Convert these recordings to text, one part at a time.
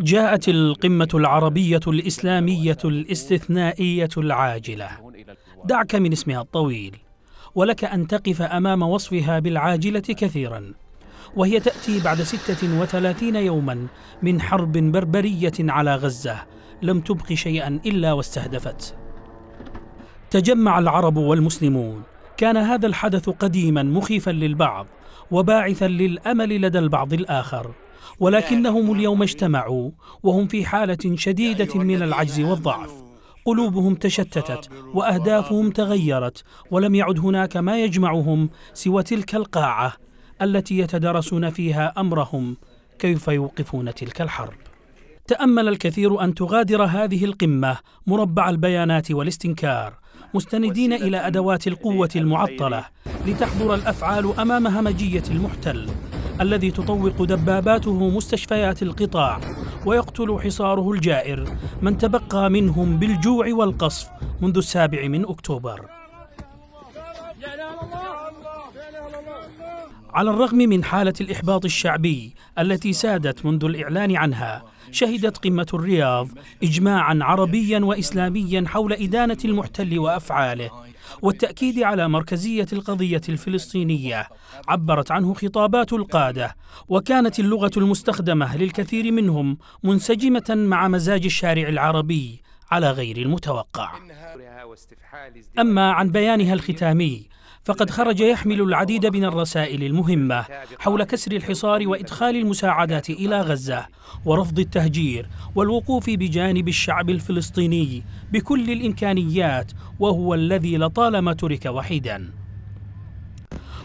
جاءت القمة العربية الإسلامية الاستثنائية العاجلة دعك من اسمها الطويل ولك أن تقف أمام وصفها بالعاجلة كثيرا وهي تأتي بعد 36 يوما من حرب بربرية على غزة لم تبق شيئا إلا واستهدفت تجمع العرب والمسلمون كان هذا الحدث قديما مخيفا للبعض وباعثا للأمل لدى البعض الآخر ولكنهم اليوم اجتمعوا وهم في حالة شديدة من العجز والضعف قلوبهم تشتتت واهدافهم تغيرت ولم يعد هناك ما يجمعهم سوى تلك القاعه التي يتدارسون فيها امرهم كيف يوقفون تلك الحرب تامل الكثير ان تغادر هذه القمه مربع البيانات والاستنكار مستندين الى ادوات القوه المعطله لتحضر الافعال امام همجيه المحتل الذي تطوق دباباته مستشفيات القطاع ويقتل حصاره الجائر من تبقى منهم بالجوع والقصف منذ السابع من أكتوبر على الرغم من حالة الإحباط الشعبي التي سادت منذ الإعلان عنها شهدت قمة الرياض إجماعا عربيا وإسلاميا حول إدانة المحتل وأفعاله والتأكيد على مركزية القضية الفلسطينية عبرت عنه خطابات القادة وكانت اللغة المستخدمة للكثير منهم منسجمة مع مزاج الشارع العربي على غير المتوقع أما عن بيانها الختامي فقد خرج يحمل العديد من الرسائل المهمة حول كسر الحصار وإدخال المساعدات إلى غزة ورفض التهجير والوقوف بجانب الشعب الفلسطيني بكل الإمكانيات وهو الذي لطالما ترك وحيداً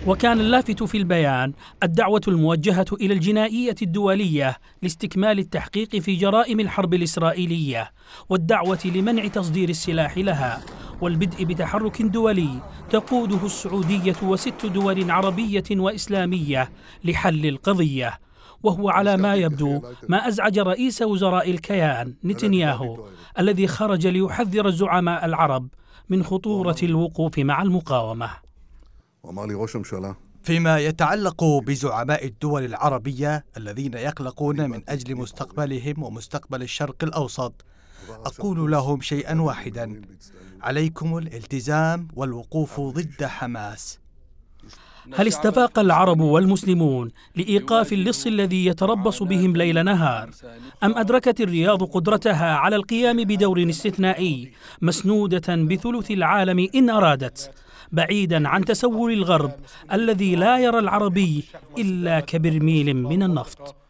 وكان اللافت في البيان الدعوة الموجهة إلى الجنائية الدولية لاستكمال التحقيق في جرائم الحرب الإسرائيلية والدعوة لمنع تصدير السلاح لها والبدء بتحرك دولي تقوده السعودية وست دول عربية وإسلامية لحل القضية وهو على ما يبدو ما أزعج رئيس وزراء الكيان نتنياهو الذي خرج ليحذر الزعماء العرب من خطورة الوقوف مع المقاومة فيما يتعلق بزعماء الدول العربية الذين يقلقون من أجل مستقبلهم ومستقبل الشرق الأوسط أقول لهم شيئا واحدا عليكم الالتزام والوقوف ضد حماس هل استفاق العرب والمسلمون لإيقاف اللص الذي يتربص بهم ليل نهار أم أدركت الرياض قدرتها على القيام بدور استثنائي مسنودة بثلث العالم إن أرادت بعيدا عن تسول الغرب الذي لا يرى العربي إلا كبرميل من النفط